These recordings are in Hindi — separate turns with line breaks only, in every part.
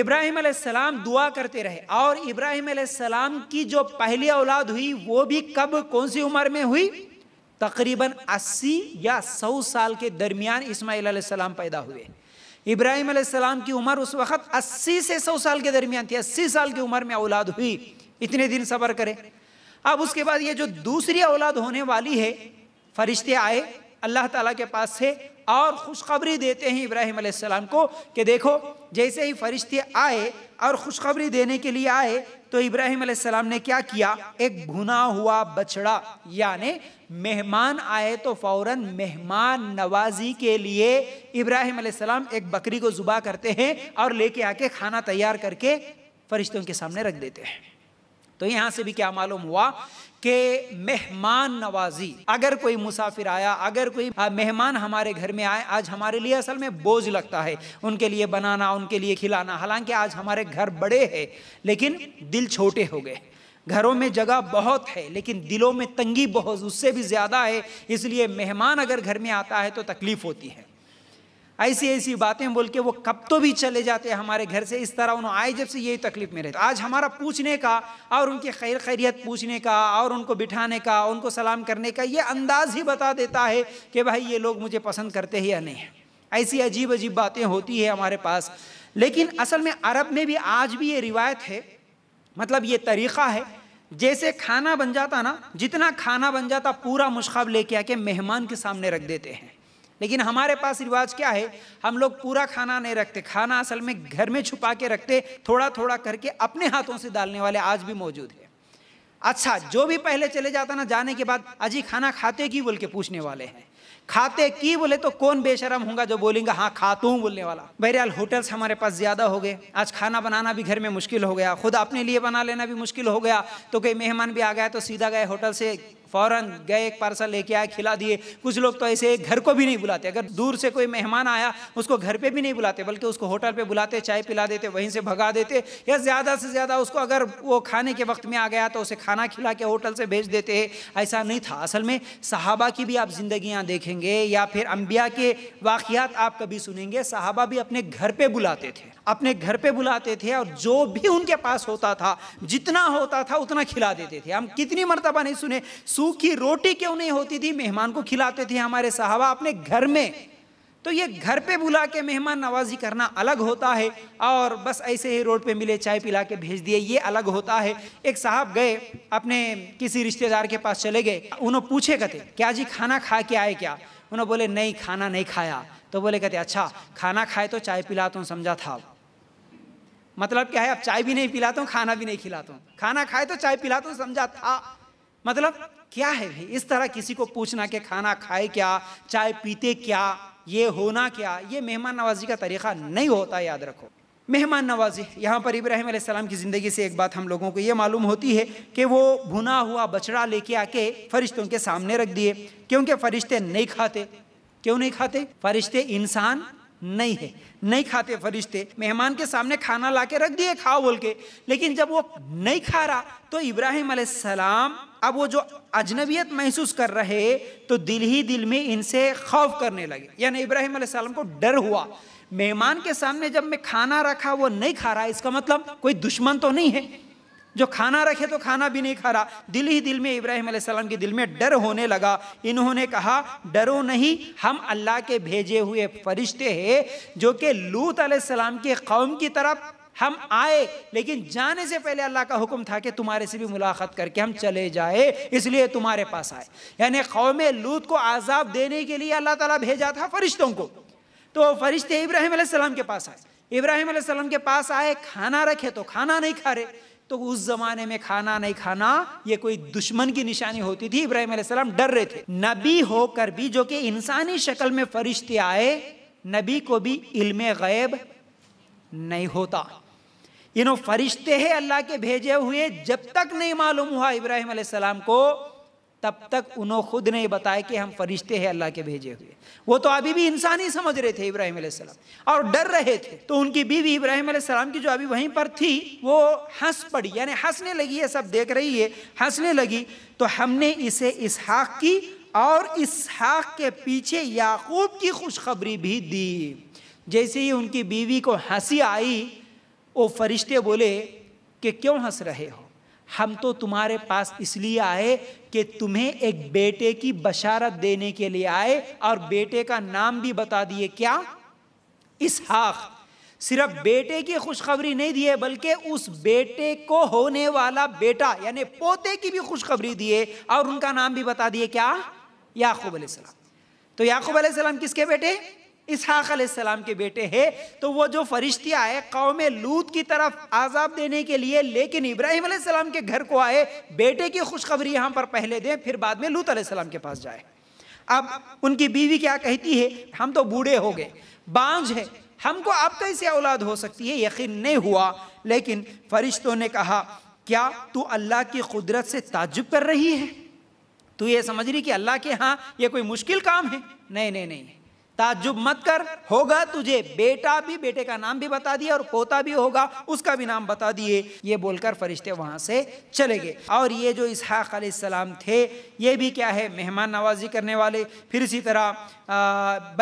इब्राहिम सलाम दुआ करते रहे और इब्राहिम सलाम की जो पहली औलाद हुई वो भी कब कौन सी उम्र में हुई तकरीबन 80 या 100 साल के दरमियान सलाम पैदा हुए इब्राहिम सलाम की उम्र उस वक्त 80 से 100 साल के दरमियान थी 80 साल की उम्र में औलाद हुई इतने दिन सबर करें अब उसके बाद ये जो दूसरी औलाद होने वाली है फरिश्ते आए अल्लाह तला के पास से और खुशखबरी देते हैं इब्राहिम आसमाम को कि देखो जैसे ही फरिश्ते आए और खुशखबरी देने के लिए आए तो इब्राहिम आसमाम ने क्या किया एक भुना हुआ बछड़ा यानी मेहमान आए तो फौरन मेहमान नवाजी के लिए इब्राहिम आसमाम एक बकरी को जुबा करते हैं और लेके आके खाना तैयार करके फरिश्तों के सामने रख देते हैं तो यहाँ से भी क्या मालूम हुआ कि मेहमान नवाजी अगर कोई मुसाफिर आया अगर कोई हाँ, मेहमान हमारे घर में आए आज हमारे लिए असल में बोझ लगता है उनके लिए बनाना उनके लिए खिलाना हालांकि आज हमारे घर बड़े हैं लेकिन दिल छोटे हो गए घरों में जगह बहुत है लेकिन दिलों में तंगी बहुत उससे भी ज़्यादा है इसलिए मेहमान अगर घर में आता है तो तकलीफ़ होती है ऐसी ऐसी बातें बोल के वो कब तो भी चले जाते हमारे घर से इस तरह उन्होंने आए जब से यही तकलीफ में रहते आज हमारा पूछने का और उनकी खैर खैरियत पूछने का और उनको बिठाने का उनको सलाम करने का ये अंदाज ही बता देता है कि भाई ये लोग मुझे पसंद करते हैं या नहीं ऐसी अजीब अजीब बातें होती है हमारे पास लेकिन असल में अरब में भी आज भी ये रिवायत है मतलब ये तरीक़ा है जैसे खाना बन जाता ना जितना खाना बन जाता पूरा मुशखब लेके आके मेहमान के सामने रख देते हैं लेकिन हमारे पास रिवाज क्या है हम लोग पूरा खाना नहीं रखते खाना असल में घर में छुपा के रखते थोड़ा थोड़ा करके अपने हाथों से डालने वाले आज भी मौजूद है अच्छा जो भी पहले चले जाता ना जाने के बाद अजी खाना खाते की बोल के पूछने वाले हैं खाते की बोले तो कौन बेशरम होगा जो बोलेंगे हाँ खाता हूँ बोलने वाला बहरहाल होटल्स हमारे पास ज़्यादा हो गए आज खाना बनाना भी घर में मुश्किल हो गया खुद अपने लिए बना लेना भी मुश्किल हो गया तो कोई मेहमान भी आ गया तो सीधा गए होटल से फ़ौरन गए एक पार्सल लेके आए खिला दिए कुछ लोग तो ऐसे घर को भी नहीं बुलाते अगर दूर से कोई मेहमान आया उसको घर पे भी नहीं बुलाते बल्कि उसको होटल पे बुलाते चाय पिला देते वहीं से भगा देते या ज़्यादा से ज़्यादा उसको अगर वो खाने के वक्त में आ गया तो उसे खाना खिला के होटल से भेज देते ऐसा नहीं था असल में साहबा की भी आप ज़िंदगियाँ देखेंगे या फिर अम्बिया के वाकियात आप कभी सुनेंगे साहबा भी अपने घर पर बुलाते थे अपने घर पे बुलाते थे और जो भी उनके पास होता था जितना होता था उतना खिला देते थे हम कितनी मरतबा नहीं सुने सूखी रोटी क्यों नहीं होती थी मेहमान को खिलाते थे हमारे साहबा अपने घर में तो ये घर पे बुला के मेहमान नवाजी करना अलग होता है और बस ऐसे ही रोड पे मिले चाय पिला के भेज दिए ये अलग होता है एक साहब गए अपने किसी रिश्तेदार के पास चले गए उन्होंने पूछे कहते क्या जी खाना खा के आए क्या उन्होंने बोले नहीं खाना नहीं खाया तो बोले कहते अच्छा खाना खाए तो चाय पिला तो समझा था मतलब क्या है अब चाय भी नहीं पिलाता हूँ खाना भी नहीं खिलाता हूँ खाना खाए तो चाय पिलाता हूँ समझा था मतलब क्या है भाई इस तरह किसी को पूछना कि खाना खाए क्या चाय पीते क्या ये होना क्या ये मेहमान नवाजी का तरीका नहीं होता याद रखो मेहमान नवाजी यहाँ पर इब्राहिम आसमाम की ज़िंदगी से एक बात हम लोगों को ये मालूम होती है कि वो भुना हुआ बछड़ा लेके आके फरिश्तों के सामने रख दिए क्योंकि फरिश्ते नहीं खाते क्यों नहीं खाते फरिश्ते इंसान नहीं है नहीं खाते फरिश्ते मेहमान के सामने खाना ला के रख दिए खाओ बोल के लेकिन जब वो नहीं खा रहा तो इब्राहिम सलाम अब वो जो अजनबियत महसूस कर रहे तो दिल ही दिल में इनसे खौफ करने लगे यानी इब्राहिम सलाम को डर हुआ मेहमान के सामने जब मैं खाना रखा वो नहीं खा रहा इसका मतलब कोई दुश्मन तो नहीं है जो खाना रखे तो खाना भी नहीं खा रहा दिल ही दिल में इब्राहिम सलाम के दिल में डर होने लगा इन्होंने कहा डरो नहीं हम अल्लाह के भेजे हुए फरिश्ते हैं जो कि लूत सलाम के कौम की तरफ हम आए लेकिन जाने से पहले अल्लाह का हुक्म था कि तुम्हारे से भी मुलाकात करके हम चले जाए इसलिए तुम्हारे पास आए यानी कौम लूत को आज़ाब देने के लिए अल्लाह ताला भेजा था फरिश्तों को तो फरिश्ते इब्राहिम सलाम के पास आए इब्राहिम सलाम के पास आए खाना रखे तो खाना नहीं खा रहे तो उस जमाने में खाना नहीं खाना ये कोई दुश्मन की निशानी होती थी इब्राहिम सलाम डर रहे थे नबी होकर भी जो कि इंसानी शक्ल में फरिश्ते आए नबी को भी इल्म गैब नहीं होता इन फरिश्ते हैं अल्लाह के भेजे हुए जब तक नहीं मालूम हुआ इब्राहिम सलाम को तब तक उन्होंने खुद नहीं बताया कि हम फरिश्ते हैं अल्लाह के भेजे हुए वो तो अभी भी इंसान ही समझ रहे थे इब्राहिम सलाम और डर रहे थे तो उनकी बीवी इब्राहिम सलाम की जो अभी वहीं पर थी वो हंस पड़ी यानी हंसने लगी है सब देख रही है हंसने लगी तो हमने इसे इसहाक की और इसहाक के पीछे याकूब की खुशखबरी भी दी जैसे ही उनकी बीवी को हंसी आई वो फरिश्ते बोले कि क्यों हंस रहे हो हम तो तुम्हारे पास इसलिए आए कि तुम्हें एक बेटे की बशारत देने के लिए आए और बेटे का नाम भी बता दिए क्या इस हाक सिर्फ बेटे की खुशखबरी नहीं दिए बल्कि उस बेटे को होने वाला बेटा यानी पोते की भी खुशखबरी दिए और उनका नाम भी बता दिए क्या याकूब सलाम तो याकूब किसके बेटे इसहाक सलाम के बेटे है तो वो जो फरिश्ते आए कौम लूत की तरफ आजाब देने के लिए लेकिन इब्राहिम सलाम के घर को आए बेटे की खुशखबरी यहाँ पर पहले दें फिर बाद में लूत सलाम के पास जाए अब उनकी बीवी क्या कहती है हम तो बूढ़े हो गए बांझ है हमको अब कैसे औलाद हो सकती है यकीन नहीं हुआ लेकिन फरिश्तों ने कहा क्या तू अल्लाह की कुदरत से ताजुब कर रही है तू ये समझ रही कि अल्लाह के यहाँ ये कोई मुश्किल काम है नहीं नहीं नहीं ताजुब मत कर होगा तुझे बेटा भी बेटे का नाम भी बता दिया और पोता भी होगा उसका भी नाम बता दिए ये बोलकर फरिश्ते वहाँ से चले गए और ये जो इसहाक सलाम थे ये भी क्या है मेहमान नवाजी करने वाले फिर इसी तरह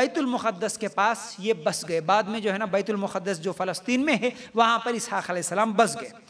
बैतुलमुद्दस के पास ये बस गए बाद में जो है ना बैतुलमक़दस जो फ़लस्तीन में है वहाँ पर इसहाक सलाम बस गए